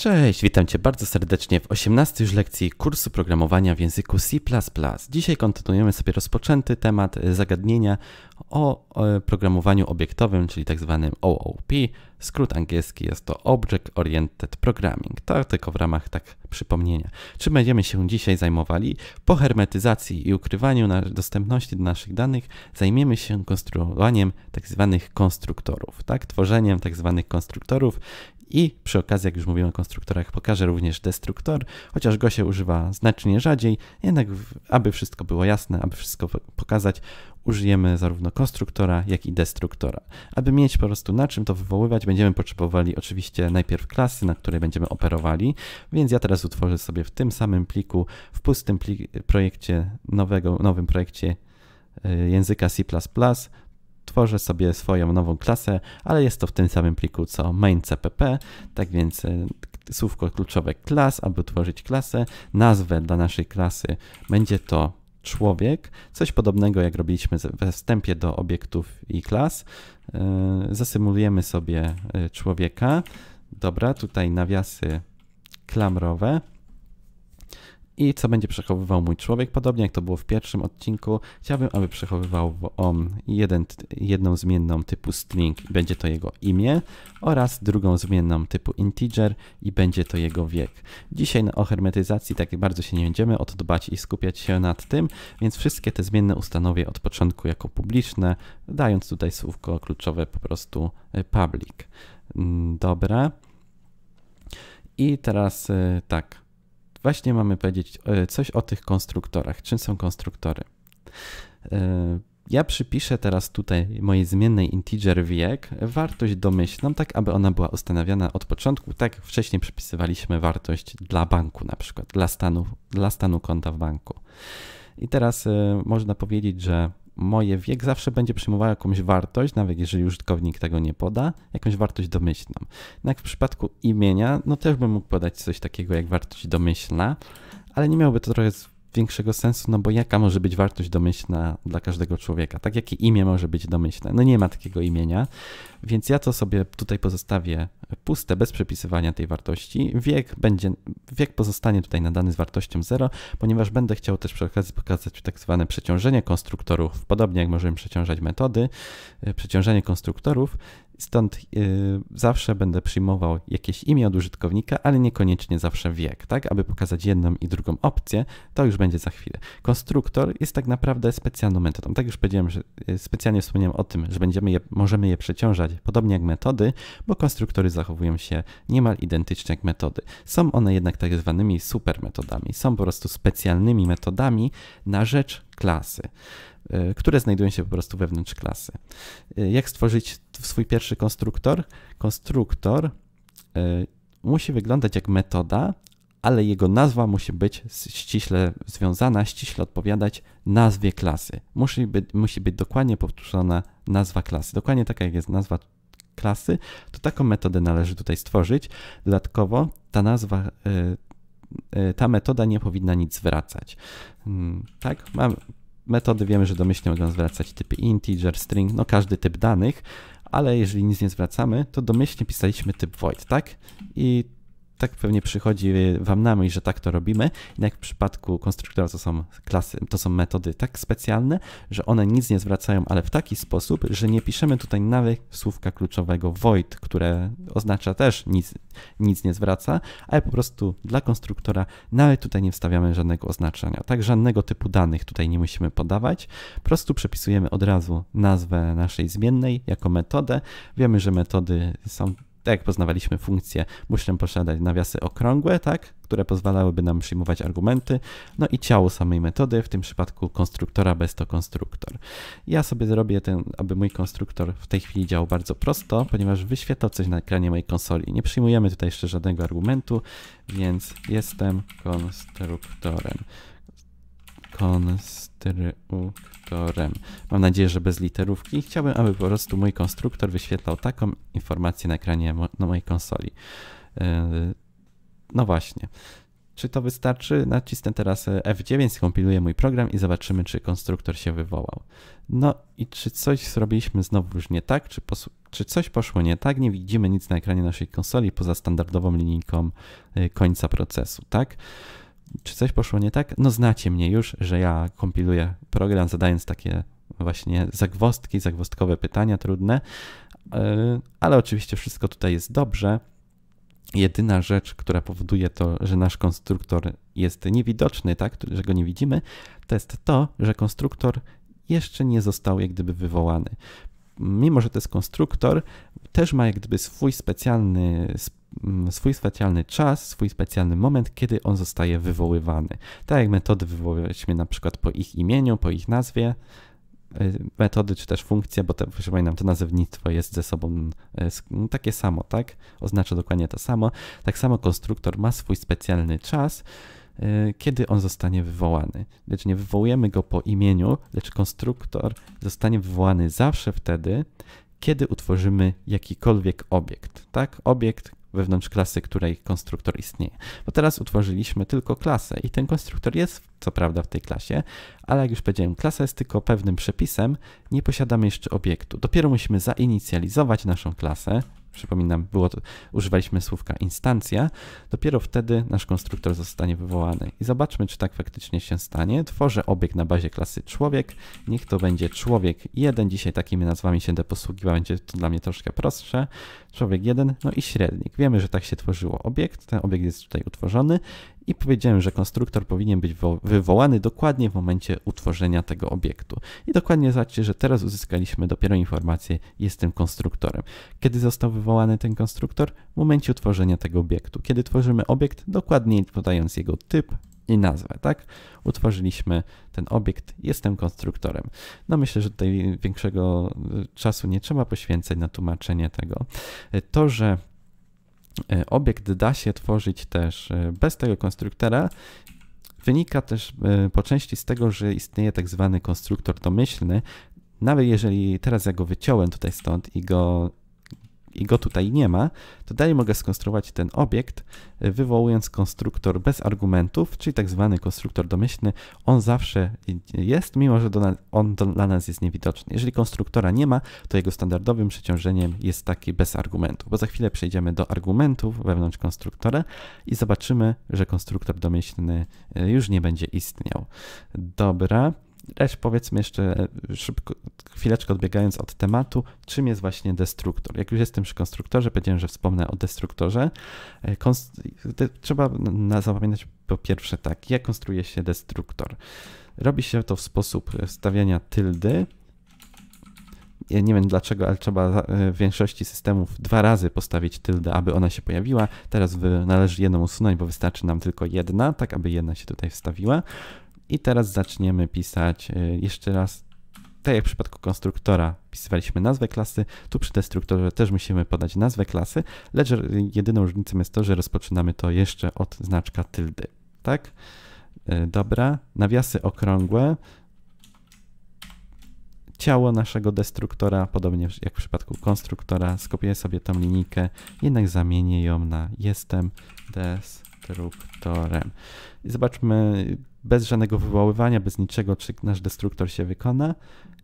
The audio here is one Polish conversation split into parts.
Cześć, witam Cię bardzo serdecznie w 18 już lekcji kursu programowania w języku C++. Dzisiaj kontynuujemy sobie rozpoczęty temat e, zagadnienia o programowaniu obiektowym, czyli tak zwanym OOP. Skrót angielski jest to Object Oriented Programming. To tylko w ramach tak przypomnienia. Czym będziemy się dzisiaj zajmowali? Po hermetyzacji i ukrywaniu dostępności do naszych danych zajmiemy się konstruowaniem tak zwanych konstruktorów, tak? Tworzeniem tak zwanych konstruktorów i przy okazji, jak już mówiłem o konstruktorach, pokażę również destruktor, chociaż go się używa znacznie rzadziej, jednak aby wszystko było jasne, aby wszystko pokazać, użyjemy zarówno konstruktora, jak i destruktora. Aby mieć po prostu na czym to wywoływać, będziemy potrzebowali oczywiście najpierw klasy, na której będziemy operowali, więc ja teraz utworzę sobie w tym samym pliku, w pustym projekcie nowego, nowym projekcie y, języka C++, tworzę sobie swoją nową klasę, ale jest to w tym samym pliku co main.cpp, tak więc e, słówko kluczowe class, aby tworzyć klasę, nazwę dla naszej klasy będzie to człowiek, coś podobnego jak robiliśmy we wstępie do obiektów i klas. E, zasymulujemy sobie e, człowieka. Dobra, tutaj nawiasy klamrowe i co będzie przechowywał mój człowiek. Podobnie jak to było w pierwszym odcinku, chciałbym, aby przechowywał on jeden, jedną zmienną typu string, będzie to jego imię, oraz drugą zmienną typu integer i będzie to jego wiek. Dzisiaj o hermetyzacji tak bardzo się nie będziemy o to dbać i skupiać się nad tym, więc wszystkie te zmienne ustanowię od początku jako publiczne, dając tutaj słówko kluczowe po prostu y, public. Mm, dobra. I teraz y, tak, właśnie mamy powiedzieć e, coś o tych konstruktorach. Czym są konstruktory? E, ja przypiszę teraz tutaj mojej zmiennej integer wiek wartość domyślną, tak aby ona była ustanawiana od początku, tak jak wcześniej przypisywaliśmy wartość dla banku na przykład, dla stanu, dla stanu konta w banku. I teraz e, można powiedzieć, że moje wiek zawsze będzie przyjmował jakąś wartość, nawet jeżeli użytkownik tego nie poda, jakąś wartość domyślną. No jak w przypadku imienia, no też bym mógł podać coś takiego jak wartość domyślna, ale nie miałby to trochę większego sensu, no bo jaka może być wartość domyślna dla każdego człowieka? Tak, jakie imię może być domyślne? No nie ma takiego imienia, więc ja to sobie tutaj pozostawię puste, bez przepisywania tej wartości. Wiek, będzie, wiek pozostanie tutaj nadany z wartością 0, ponieważ będę chciał też przy okazji pokazać tak zwane przeciążenie konstruktorów, podobnie jak możemy przeciążać metody, e, przeciążenie konstruktorów Stąd yy, zawsze będę przyjmował jakieś imię od użytkownika, ale niekoniecznie zawsze wiek, tak? Aby pokazać jedną i drugą opcję, to już będzie za chwilę. Konstruktor jest tak naprawdę specjalną metodą. Tak już powiedziałem, że y, specjalnie wspomniałem o tym, że będziemy je, możemy je przeciążać, podobnie jak metody, bo konstruktory zachowują się niemal identycznie jak metody. Są one jednak tak zwanymi super metodami. Są po prostu specjalnymi metodami na rzecz klasy. Y, które znajdują się po prostu wewnątrz klasy. Y, jak stworzyć swój pierwszy konstruktor? Konstruktor y, musi wyglądać jak metoda, ale jego nazwa musi być ściśle związana, ściśle odpowiadać nazwie klasy. Musi być, musi być dokładnie powtórzona nazwa klasy. Dokładnie taka jak jest nazwa klasy, to taką metodę należy tutaj stworzyć. Dodatkowo ta nazwa, ta metoda nie powinna nic zwracać. Hmm, tak, mam, metody wiemy, że domyślnie mogą zwracać typy integer, string, no każdy typ danych, ale jeżeli nic nie zwracamy, to domyślnie pisaliśmy typ void, tak? I tak pewnie przychodzi wam na myśl, że tak to robimy. Jednak w przypadku konstruktora to są klasy, to są metody tak specjalne, że one nic nie zwracają, ale w taki sposób, że nie piszemy tutaj nawet słówka kluczowego void, które oznacza też nic, nic nie zwraca, ale po prostu dla konstruktora nawet tutaj nie wstawiamy żadnego oznaczenia. Tak, żadnego typu danych tutaj nie musimy podawać. Po prostu przepisujemy od razu nazwę naszej zmiennej jako metodę. Wiemy, że metody są tak jak poznawaliśmy funkcję, muszę posiadać nawiasy okrągłe, tak, które pozwalałyby nam przyjmować argumenty, no i ciało samej metody, w tym przypadku konstruktora bez to konstruktor. Ja sobie zrobię ten, aby mój konstruktor w tej chwili działał bardzo prosto, ponieważ wyświetlał coś na ekranie mojej konsoli. Nie przyjmujemy tutaj jeszcze żadnego argumentu, więc jestem konstruktorem konstruktorem. Mam nadzieję, że bez literówki. Chciałbym, aby po prostu mój konstruktor wyświetlał taką informację na ekranie mo na mojej konsoli. Yy, no właśnie. Czy to wystarczy? Nacisnę teraz e, F9, skompiluję mój program i zobaczymy, czy konstruktor się wywołał. No i czy coś zrobiliśmy znowu już nie tak, czy, czy coś poszło nie tak? Nie widzimy nic na ekranie naszej konsoli poza standardową linijką e, końca procesu, tak? czy coś poszło nie tak? No znacie mnie już, że ja kompiluję program zadając takie właśnie zagwostki, zagwostkowe pytania trudne, e, ale oczywiście wszystko tutaj jest dobrze. Jedyna rzecz, która powoduje to, że nasz konstruktor jest niewidoczny, tak, że go nie widzimy, to jest to, że konstruktor jeszcze nie został jak gdyby wywołany mimo że to jest konstruktor, też ma jak gdyby swój specjalny, swój specjalny czas, swój specjalny moment, kiedy on zostaje wywoływany. Tak jak metody wywoływaliśmy na przykład po ich imieniu, po ich nazwie, e, metody czy też funkcje, bo te, przypominam, to nazewnictwo jest ze sobą e, no, takie samo, tak? Oznacza dokładnie to samo. Tak samo konstruktor ma swój specjalny czas, Y, kiedy on zostanie wywołany. Lecz nie wywołujemy go po imieniu, lecz konstruktor zostanie wywołany zawsze wtedy, kiedy utworzymy jakikolwiek obiekt. Tak? Obiekt, wewnątrz klasy, której konstruktor istnieje. Bo teraz utworzyliśmy tylko klasę i ten konstruktor jest co prawda w tej klasie, ale jak już powiedziałem, klasa jest tylko pewnym przepisem, nie posiadamy jeszcze obiektu. Dopiero musimy zainicjalizować naszą klasę, przypominam, było to, używaliśmy słówka instancja, dopiero wtedy nasz konstruktor zostanie wywołany. I zobaczmy, czy tak faktycznie się stanie. Tworzę obiekt na bazie klasy człowiek, niech to będzie człowiek 1, dzisiaj takimi nazwami się będę posługiwał, będzie to dla mnie troszkę prostsze człowiek 1, no i średnik. Wiemy, że tak się tworzyło obiekt, ten obiekt jest tutaj utworzony i powiedziałem, że konstruktor powinien być wywołany dokładnie w momencie utworzenia tego obiektu. I dokładnie zobaczcie, że teraz uzyskaliśmy dopiero informację, jestem konstruktorem. Kiedy został wywołany ten konstruktor? W momencie utworzenia tego obiektu. Kiedy tworzymy obiekt, dokładnie podając jego typ, i nazwę, tak? Utworzyliśmy ten obiekt, jestem konstruktorem. No myślę, że tutaj większego y, czasu nie trzeba poświęcać na tłumaczenie tego. Y, to, że y, obiekt da się tworzyć też bez tego konstruktora, wynika też po części z tego, że istnieje tak zwany konstruktor domyślny, nawet jeżeli teraz ja go wyciąłem tutaj stąd i go i go tutaj nie ma, to dalej mogę skonstruować ten obiekt, e, wywołując konstruktor bez argumentów, czyli tak zwany konstruktor domyślny. On zawsze jest, mimo że do nas, on do, dla nas jest niewidoczny. Jeżeli konstruktora nie ma, to jego standardowym przeciążeniem jest taki bez argumentów, bo za chwilę przejdziemy do argumentów wewnątrz konstruktora i zobaczymy, że konstruktor domyślny e, już nie będzie istniał. Dobra. Też powiedzmy jeszcze e, szybko, chwileczkę odbiegając od tematu, czym jest właśnie destruktor. Jak już jestem przy konstruktorze, powiedziałem, że wspomnę o destruktorze. E, konst de trzeba zapamiętać po pierwsze tak, jak konstruuje się destruktor. Robi się to w sposób stawiania tyldy. Ja nie wiem dlaczego, ale trzeba e, w większości systemów dwa razy postawić tyldę, aby ona się pojawiła. Teraz należy jedną usunąć, bo wystarczy nam tylko jedna, tak aby jedna się tutaj wstawiła. I teraz zaczniemy pisać y, jeszcze raz, tak jak w przypadku konstruktora pisywaliśmy nazwę klasy, tu przy destruktorze też musimy podać nazwę klasy, lecz jedyną różnicą jest to, że rozpoczynamy to jeszcze od znaczka tyldy. Tak? Y, dobra, nawiasy okrągłe, ciało naszego destruktora, podobnie jak w przypadku konstruktora, skopiuję sobie tą linijkę, jednak zamienię ją na jestem destruktorem. I zobaczmy, bez żadnego wywoływania, bez niczego, czy nasz destruktor się wykona.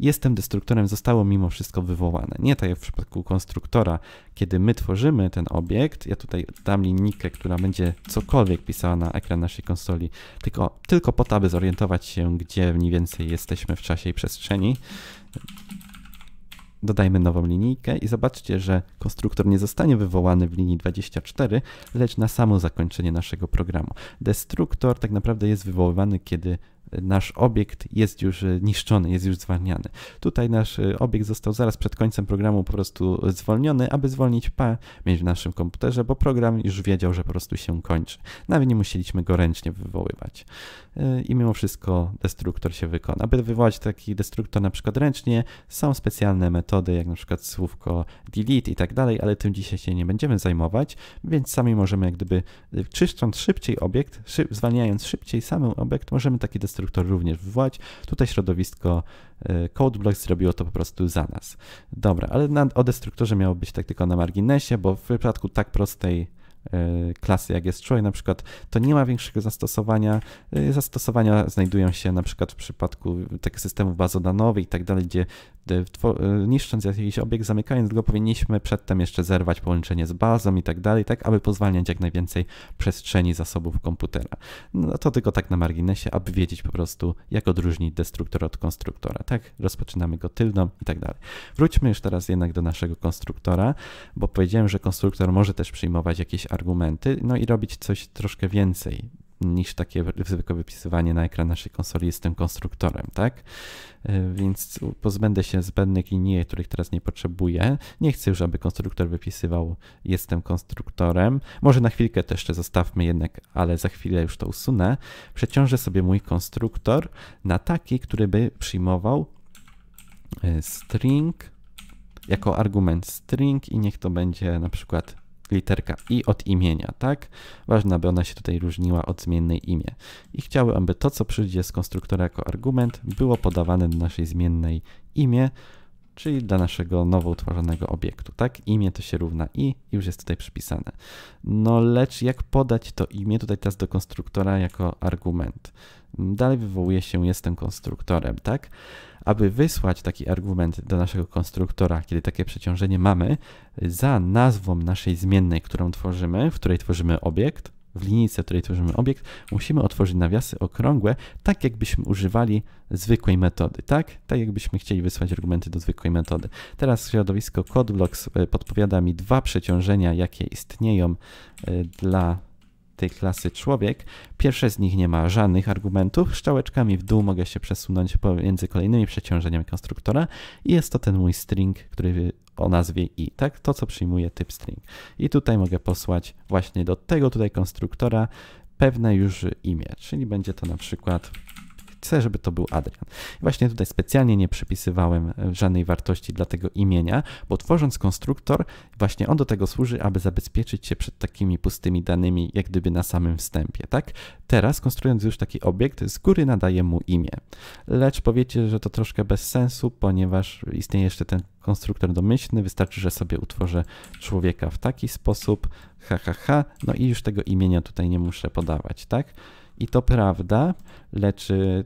Jestem destruktorem, zostało mimo wszystko wywołane. Nie tak jak w przypadku konstruktora, kiedy my tworzymy ten obiekt, ja tutaj dam linijkę, która będzie cokolwiek pisała na ekran naszej konsoli, tylko, tylko po to, aby zorientować się, gdzie mniej więcej jesteśmy w czasie i przestrzeni. Dodajmy nową linijkę i zobaczcie, że konstruktor nie zostanie wywołany w linii 24, lecz na samo zakończenie naszego programu. Destruktor tak naprawdę jest wywoływany, kiedy nasz obiekt jest już e, niszczony, jest już zwalniany. Tutaj nasz e, obiekt został zaraz przed końcem programu po prostu zwolniony, aby zwolnić PA mieć w naszym komputerze, bo program już wiedział, że po prostu się kończy. Nawet nie musieliśmy go ręcznie wywoływać. E, I mimo wszystko destruktor się wykona. Aby wywołać taki destruktor na przykład ręcznie, są specjalne metody, jak na przykład słówko delete i tak dalej, ale tym dzisiaj się nie będziemy zajmować, więc sami możemy jak gdyby czyszcząc szybciej obiekt, szyb, zwalniając szybciej samą obiekt, możemy taki destruktor konstruktor również wywołać. Tutaj środowisko e, CodeBlock zrobiło to po prostu za nas. Dobra, ale na, o destruktorze miało być tak tylko na marginesie, bo w przypadku tak prostej E, klasy, jak jest Troy na przykład, to nie ma większego zastosowania. E, zastosowania znajdują się na przykład w przypadku takich systemów bazodanowych i tak dalej, gdzie e, niszcząc jakiś obiekt, zamykając go, powinniśmy przedtem jeszcze zerwać połączenie z bazą i tak dalej, tak aby pozwalniać jak najwięcej przestrzeni zasobów komputera. No to tylko tak na marginesie, aby wiedzieć po prostu, jak odróżnić destruktor od konstruktora. Tak, rozpoczynamy go tylną i tak dalej. Wróćmy już teraz jednak do naszego konstruktora, bo powiedziałem, że konstruktor może też przyjmować jakieś argumenty, no i robić coś troszkę więcej niż takie zwykłe wypisywanie na ekran naszej konsoli jestem tym konstruktorem, tak? E, więc pozbędę się zbędnych linii, których teraz nie potrzebuję. Nie chcę już, aby konstruktor wypisywał jestem konstruktorem. Może na chwilkę to jeszcze zostawmy jednak, ale za chwilę już to usunę. Przeciążę sobie mój konstruktor na taki, który by przyjmował e, string jako argument string i niech to będzie na przykład literka i od imienia, tak? Ważne, aby ona się tutaj różniła od zmiennej imię. I chciałbym, aby to, co przyjdzie z konstruktora jako argument, było podawane do naszej zmiennej imię, czyli dla naszego nowo utworzonego obiektu, tak? Imię to się równa i już jest tutaj przypisane. No lecz jak podać to imię tutaj teraz do konstruktora jako argument? Dalej wywołuje się jestem konstruktorem, tak? aby wysłać taki argument do naszego konstruktora, kiedy takie przeciążenie mamy, za nazwą naszej zmiennej, którą tworzymy, w której tworzymy obiekt, w linijce, w której tworzymy obiekt, musimy otworzyć nawiasy okrągłe, tak jakbyśmy używali zwykłej metody, tak? Tak jakbyśmy chcieli wysłać argumenty do zwykłej metody. Teraz środowisko CodeBlocks e, podpowiada mi dwa przeciążenia, jakie istnieją e, dla tej klasy człowiek. Pierwsze z nich nie ma żadnych argumentów. Szczałeczkami w dół mogę się przesunąć pomiędzy kolejnymi przeciążeniami konstruktora i jest to ten mój string, który o nazwie i, tak? To, co przyjmuje typ string. I tutaj mogę posłać właśnie do tego tutaj konstruktora pewne już imię, czyli będzie to na przykład Chcę, żeby to był Adrian. Właśnie tutaj specjalnie nie przypisywałem e, żadnej wartości dla tego imienia, bo tworząc konstruktor, właśnie on do tego służy, aby zabezpieczyć się przed takimi pustymi danymi, jak gdyby na samym wstępie, tak? Teraz, konstruując już taki obiekt, z góry nadaję mu imię. Lecz powiecie, że to troszkę bez sensu, ponieważ istnieje jeszcze ten konstruktor domyślny, wystarczy, że sobie utworzę człowieka w taki sposób, ha, ha, ha, no i już tego imienia tutaj nie muszę podawać, tak? I to prawda, lecz y,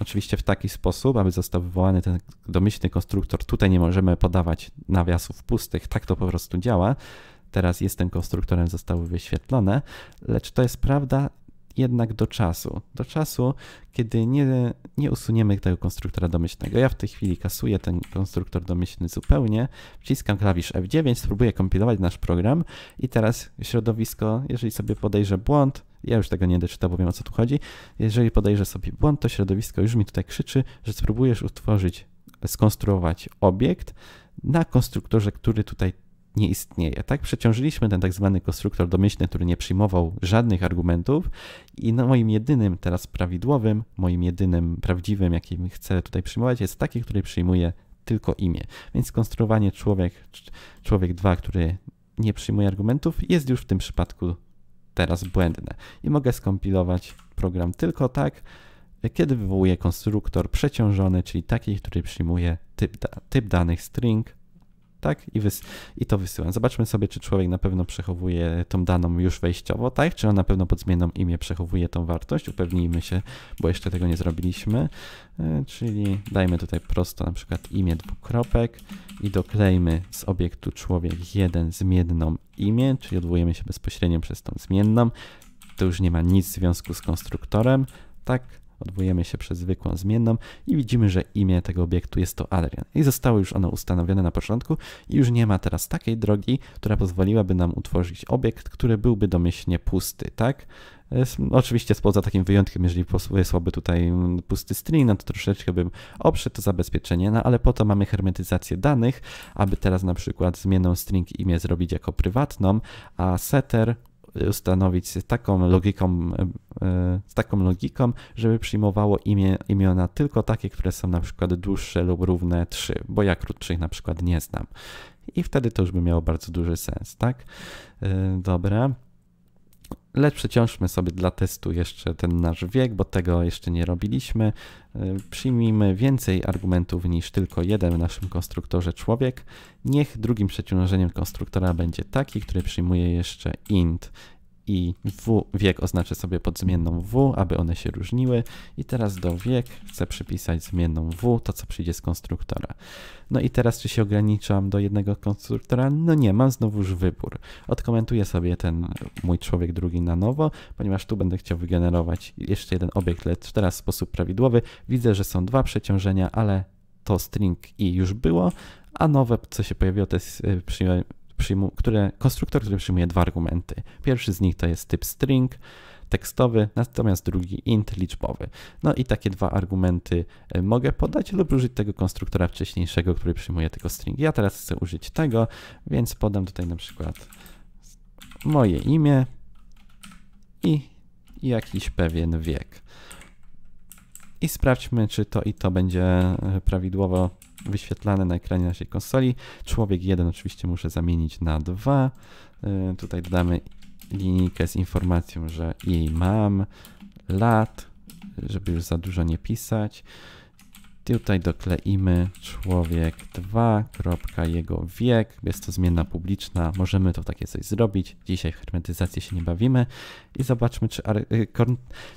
oczywiście w taki sposób, aby został wywołany ten domyślny konstruktor. Tutaj nie możemy podawać nawiasów pustych, tak to po prostu działa. Teraz jest ten konstruktorem, zostały wyświetlone, lecz to jest prawda jednak do czasu. Do czasu, kiedy nie, nie usuniemy tego konstruktora domyślnego. Ja w tej chwili kasuję ten konstruktor domyślny zupełnie, wciskam klawisz F9, spróbuję kompilować nasz program i teraz środowisko, jeżeli sobie podejrzę błąd, ja już tego nie doczytam, bo wiem o co tu chodzi. Jeżeli podejrzę sobie błąd, to środowisko już mi tutaj krzyczy, że spróbujesz utworzyć, skonstruować obiekt na konstruktorze, który tutaj nie istnieje. Tak przeciążyliśmy ten tak zwany konstruktor domyślny, który nie przyjmował żadnych argumentów i no moim jedynym teraz prawidłowym, moim jedynym prawdziwym, jakim chcę tutaj przyjmować, jest taki, który przyjmuje tylko imię. Więc skonstruowanie człowiek, człowiek 2, który nie przyjmuje argumentów, jest już w tym przypadku teraz błędne. I mogę skompilować program tylko tak, kiedy wywołuje konstruktor przeciążony, czyli taki, który przyjmuje typ, da typ danych string tak? I, wys- I to wysyłam. Zobaczmy sobie, czy człowiek na pewno przechowuje tą daną już wejściowo, tak? Czy on na pewno pod zmienną imię przechowuje tą wartość? Upewnijmy się, bo jeszcze tego nie zrobiliśmy. E, czyli dajmy tutaj prosto na przykład imię dwukropek i doklejmy z obiektu człowiek jeden zmienną imię, czyli odwołujemy się bezpośrednio przez tą zmienną. To już nie ma nic w związku z konstruktorem, tak? odwołujemy się przez zwykłą zmienną i widzimy, że imię tego obiektu jest to Adrian. I zostało już ono ustanowione na początku i już nie ma teraz takiej drogi, która pozwoliłaby nam utworzyć obiekt, który byłby domyślnie pusty, tak? E, oczywiście poza takim wyjątkiem, jeżeli wysłałby tutaj mm, pusty string, no to troszeczkę bym oprzedł to zabezpieczenie, no ale po to mamy hermetyzację danych, aby teraz na przykład zmienną string imię zrobić jako prywatną, a setter ustanowić z taką logiką, e, z taką logiką, żeby przyjmowało imię, imiona tylko takie, które są na przykład dłuższe lub równe 3, bo ja krótszych na przykład nie znam. I wtedy to już by miało bardzo duży sens, tak? E, dobra. Lecz przeciążmy sobie dla testu jeszcze ten nasz wiek, bo tego jeszcze nie robiliśmy. Y, przyjmijmy więcej argumentów niż tylko jeden w naszym konstruktorze człowiek. Niech drugim przeciążeniem konstruktora będzie taki, który przyjmuje jeszcze int i w, wiek oznaczę sobie pod zmienną w, aby one się różniły. I teraz do wiek chcę przypisać zmienną w, to co przyjdzie z konstruktora. No i teraz czy się ograniczam do jednego konstruktora? No nie, mam znowuż wybór. Odkomentuję sobie ten mój człowiek drugi na nowo, ponieważ tu będę chciał wygenerować jeszcze jeden obiekt, lecz teraz w sposób prawidłowy. Widzę, że są dwa przeciążenia, ale to string i już było, a nowe, co się pojawiło, to jest y, przyjmu, które, konstruktor, który przyjmuje dwa argumenty. Pierwszy z nich to jest typ string tekstowy, natomiast drugi int liczbowy. No i takie dwa argumenty e, mogę podać lub użyć tego konstruktora wcześniejszego, który przyjmuje tego string. Ja teraz chcę użyć tego, więc podam tutaj na przykład moje imię i jakiś pewien wiek. I sprawdźmy, czy to i to będzie e, prawidłowo wyświetlane na ekranie naszej konsoli. Człowiek 1 oczywiście muszę zamienić na 2. E, tutaj dodamy linijkę z informacją, że jej mam, lat, żeby już za dużo nie pisać. Tutaj dokleimy człowiek 2, kropka jego wiek. Jest to zmienna publiczna, możemy to takie coś zrobić. Dzisiaj w hermetyzację się nie bawimy i zobaczmy, czy, y,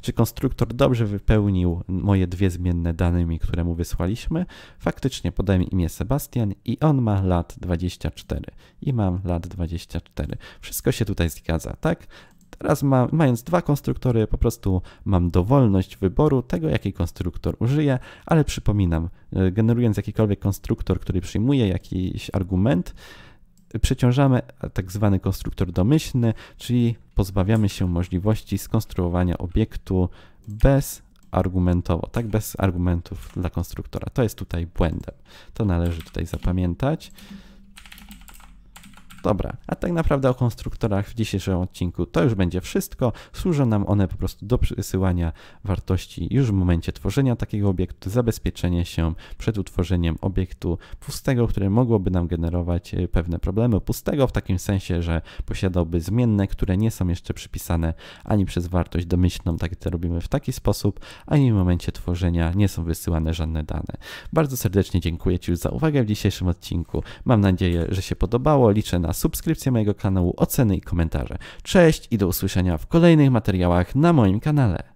czy konstruktor dobrze wypełnił moje dwie zmienne danymi, które mu wysłaliśmy. Faktycznie podaję imię Sebastian i on ma lat 24 i mam lat 24. Wszystko się tutaj zgadza, tak? Teraz ma, mając dwa konstruktory, po prostu mam dowolność wyboru tego, jaki konstruktor użyję, ale przypominam, e, generując jakikolwiek konstruktor, który przyjmuje jakiś argument, przeciążamy e, tak zwany konstruktor domyślny, czyli pozbawiamy się możliwości skonstruowania obiektu bez argumentowo, tak bez argumentów dla konstruktora. To jest tutaj błędem. To należy tutaj zapamiętać. Dobra, a tak naprawdę o konstruktorach w dzisiejszym odcinku to już będzie wszystko. Służą nam one po prostu do przesyłania wartości już w momencie tworzenia takiego obiektu, zabezpieczenie się przed utworzeniem obiektu pustego, które mogłoby nam generować e, pewne problemy. Pustego w takim sensie, że posiadałby zmienne, które nie są jeszcze przypisane ani przez wartość domyślną, tak to robimy w taki sposób, ani w momencie tworzenia nie są wysyłane żadne dane. Bardzo serdecznie dziękuję Ci już za uwagę w dzisiejszym odcinku. Mam nadzieję, że się podobało. Liczę na na subskrypcję mojego kanału, oceny i komentarze. Cześć i do usłyszenia w kolejnych materiałach na moim kanale.